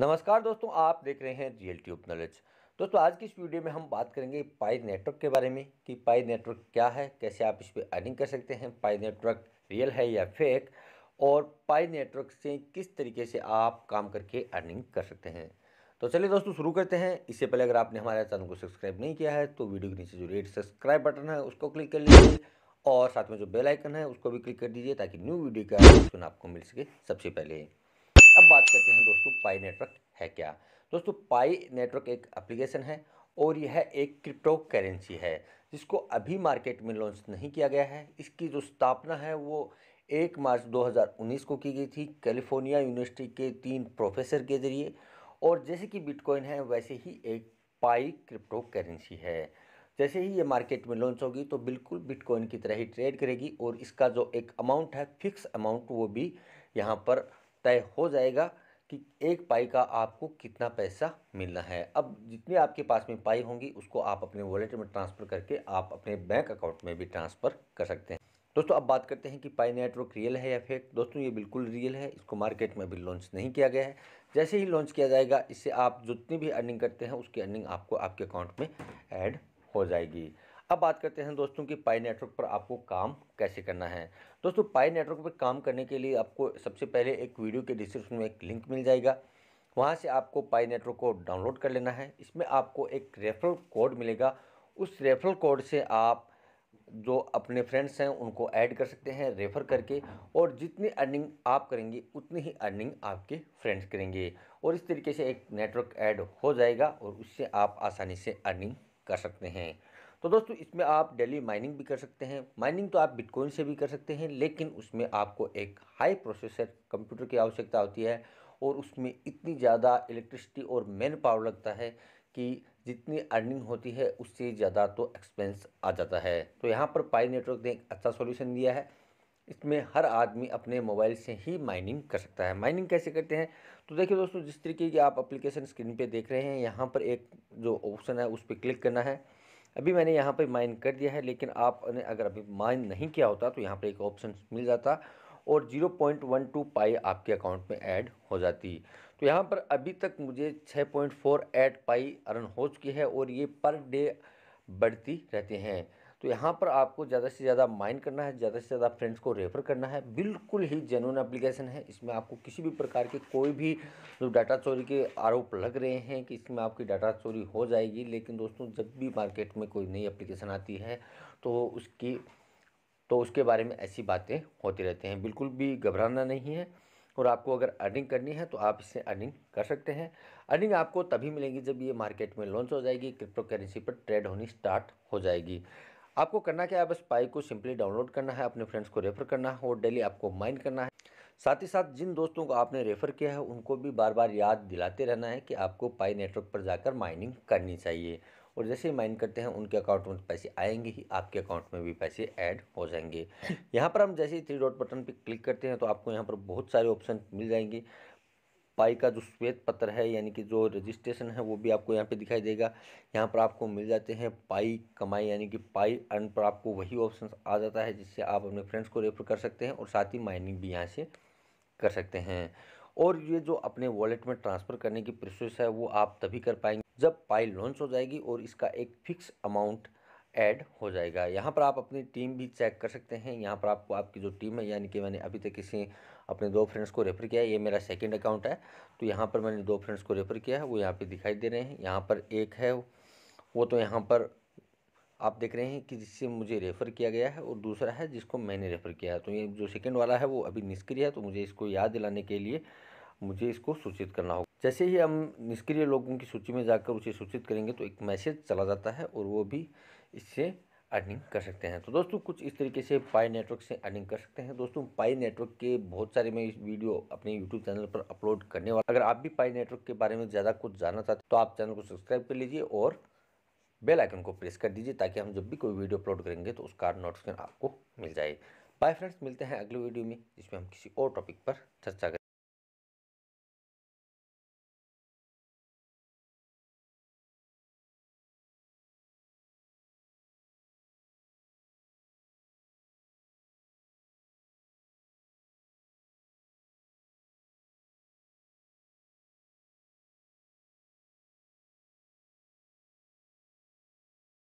नमस्कार दोस्तों आप देख रहे हैं जी एल ट्यूब नॉलेज दोस्तों आज की इस वीडियो में हम बात करेंगे पाई नेटवर्क के बारे में कि पाई नेटवर्क क्या है कैसे आप इस पर अर्निंग कर सकते हैं पाई नेटवर्क रियल है या फेक और पाई नेटवर्क से किस तरीके से आप काम करके अर्निंग कर सकते हैं तो चलिए दोस्तों शुरू करते हैं इससे पहले अगर आपने हमारे चैनल को सब्सक्राइब नहीं किया है तो वीडियो के नीचे जो रेड सब्सक्राइब बटन है उसको क्लिक कर लीजिए और साथ में जो बेल आइकन है उसको भी क्लिक कर दीजिए ताकि न्यू वीडियो का आपको मिल सके सबसे पहले अब बात करते हैं दोस्तों पाई नेटवर्क है क्या दोस्तों पाई नेटवर्क एक एप्लीकेशन है और यह एक क्रिप्टो करेंसी है जिसको अभी मार्केट में लॉन्च नहीं किया गया है इसकी जो स्थापना है वो एक मार्च 2019 को की गई थी कैलिफोर्निया यूनिवर्सिटी के तीन प्रोफेसर के ज़रिए और जैसे कि बिटकॉइन है वैसे ही एक पाई क्रिप्टो करेंसी है जैसे ही ये मार्केट में लॉन्च होगी तो बिल्कुल बिटकॉइन की तरह ही ट्रेड करेगी और इसका जो एक अमाउंट है फिक्स अमाउंट वो भी यहाँ पर तय हो जाएगा कि एक पाई का आपको कितना पैसा मिलना है अब जितने आपके पास में पाई होंगी उसको आप अपने वॉलेट में ट्रांसफ़र करके आप अपने बैंक अकाउंट में भी ट्रांसफ़र कर सकते हैं दोस्तों अब बात करते हैं कि पाई नेटवर्क रियल है या फेक दोस्तों ये बिल्कुल रियल है इसको मार्केट में अभी लॉन्च नहीं किया गया है जैसे ही लॉन्च किया जाएगा इससे आप जितनी भी अर्निंग करते हैं उसकी अर्निंग आपको आपके अकाउंट में ऐड हो जाएगी अब बात करते हैं दोस्तों कि पाई नेटवर्क पर आपको काम कैसे करना है दोस्तों पाई नेटवर्क पर काम करने के लिए आपको सबसे पहले एक वीडियो के डिस्क्रिप्शन में एक लिंक मिल जाएगा वहाँ से आपको पाई नेटवर्क को डाउनलोड कर लेना है इसमें आपको एक रेफरल कोड मिलेगा उस रेफरल कोड से आप जो अपने फ्रेंड्स हैं उनको ऐड कर सकते हैं रेफ़र करके और जितनी अर्निंग आप करेंगे उतनी ही अर्निंग आपके फ्रेंड्स करेंगे और इस तरीके से एक नेटवर्क ऐड हो जाएगा और उससे आप आसानी से अर्निंग कर सकते हैं तो दोस्तों इसमें आप डेली माइनिंग भी कर सकते हैं माइनिंग तो आप बिटकॉइन से भी कर सकते हैं लेकिन उसमें आपको एक हाई प्रोसेसर कंप्यूटर की आवश्यकता होती है और उसमें इतनी ज़्यादा इलेक्ट्रिसिटी और मैन पावर लगता है कि जितनी अर्निंग होती है उससे ज़्यादा तो एक्सपेंस आ जाता है तो यहाँ पर पाई नेटवर्क ने एक अच्छा सोल्यूशन दिया है इसमें हर आदमी अपने मोबाइल से ही माइनिंग कर सकता है माइनिंग कैसे करते हैं तो देखिए दोस्तों जिस तरीके की आप एप्लीकेशन स्क्रीन पे देख रहे हैं यहाँ पर एक जो ऑप्शन है उस पर क्लिक करना है अभी मैंने यहाँ पर माइन कर दिया है लेकिन आपने अगर अभी माइन नहीं किया होता तो यहाँ पर एक ऑप्शन मिल जाता और 0.12 पाई आपके अकाउंट में ऐड हो जाती तो यहाँ पर अभी तक मुझे 6.4 पॉइंट पाई अर्न हो चुकी है और ये पर डे बढ़ती रहती हैं तो यहाँ पर आपको ज़्यादा से ज़्यादा माइंड करना है ज़्यादा से ज़्यादा फ्रेंड्स को रेफर करना है बिल्कुल ही जेनुअन एप्लीकेशन है इसमें आपको किसी भी प्रकार के कोई भी जो डाटा चोरी के आरोप लग रहे हैं कि इसमें आपकी डाटा चोरी हो जाएगी लेकिन दोस्तों जब भी मार्केट में कोई नई एप्लीकेशन आती है तो उसकी तो उसके बारे में ऐसी बातें होती रहती हैं बिल्कुल भी घबराना नहीं है और आपको अगर अर्निंग करनी है तो आप इससे अर्निंग कर सकते हैं अर्निंग आपको तभी मिलेगी जब ये मार्केट में लॉन्च हो जाएगी क्रिप्टो करेंसी पर ट्रेड होनी स्टार्ट हो जाएगी आपको करना क्या है बस पाई को सिंपली डाउनलोड करना है अपने फ्रेंड्स को रेफर करना है और डेली आपको माइन करना है साथ ही साथ जिन दोस्तों को आपने रेफ़र किया है उनको भी बार बार याद दिलाते रहना है कि आपको पाई नेटवर्क पर जाकर माइनिंग करनी चाहिए और जैसे ही माइन करते हैं उनके अकाउंट में पैसे आएंगे ही आपके अकाउंट में भी पैसे ऐड हो जाएंगे यहाँ पर हम जैसे ही थ्री डॉट बटन पर क्लिक करते हैं तो आपको यहाँ पर बहुत सारे ऑप्शन मिल जाएंगे पाई का जो श्वेत पत्र है यानी कि जो रजिस्ट्रेशन है वो भी आपको यहाँ पे दिखाई देगा यहाँ पर आपको मिल जाते हैं पाई कमाई यानी कि पाई अर्न पर आपको वही ऑप्शन आ जाता है जिससे आप अपने फ्रेंड्स को रेफर कर सकते हैं और साथ ही माइनिंग भी यहाँ से कर सकते हैं और ये जो अपने वॉलेट में ट्रांसफ़र करने की प्रोसेस है वो आप तभी कर पाएंगे जब पाई लॉन्च हो जाएगी और इसका एक फिक्स अमाउंट ऐड हो जाएगा यहाँ पर आप अपनी टीम भी चेक कर सकते हैं यहाँ पर आपको आपकी जो टीम है यानी कि मैंने अभी तक किसी अपने दो फ्रेंड्स को रेफ़र किया है ये मेरा सेकेंड अकाउंट है तो यहाँ पर मैंने दो फ्रेंड्स को रेफ़र किया है वो यहाँ पर दिखाई दे रहे हैं यहाँ पर एक है वो तो यहाँ पर आप देख रहे हैं कि जिससे मुझे रेफ़र किया गया है और दूसरा है जिसको मैंने रेफ़र किया है तो ये जो सेकेंड वाला है वो अभी निष्क्रिय है तो मुझे इसको याद दिलाने के लिए मुझे इसको सूचित करना होगा जैसे ही हम निष्क्रिय लोगों की सूची में जाकर उसे सूचित करेंगे तो एक मैसेज चला जाता है और वो भी इससे अर्निंग कर सकते हैं तो दोस्तों कुछ इस तरीके से पाई नेटवर्क से अर्निंग कर सकते हैं दोस्तों पाई नेटवर्क के बहुत सारे मैं इस वीडियो अपने यूट्यूब चैनल पर अपलोड करने वाला अगर आप भी पाई नेटवर्क के बारे में ज़्यादा कुछ जानना चाहते तो आप चैनल को सब्सक्राइब कर लीजिए और बेल आइकन को प्रेस कर दीजिए ताकि हम जब भी कोई वीडियो अपलोड करेंगे तो उसका नोटिफिकेशन आपको मिल जाए बाय फ्रेंड्स मिलते हैं अगले वीडियो में जिसमें हम किसी और टॉपिक पर चर्चा करें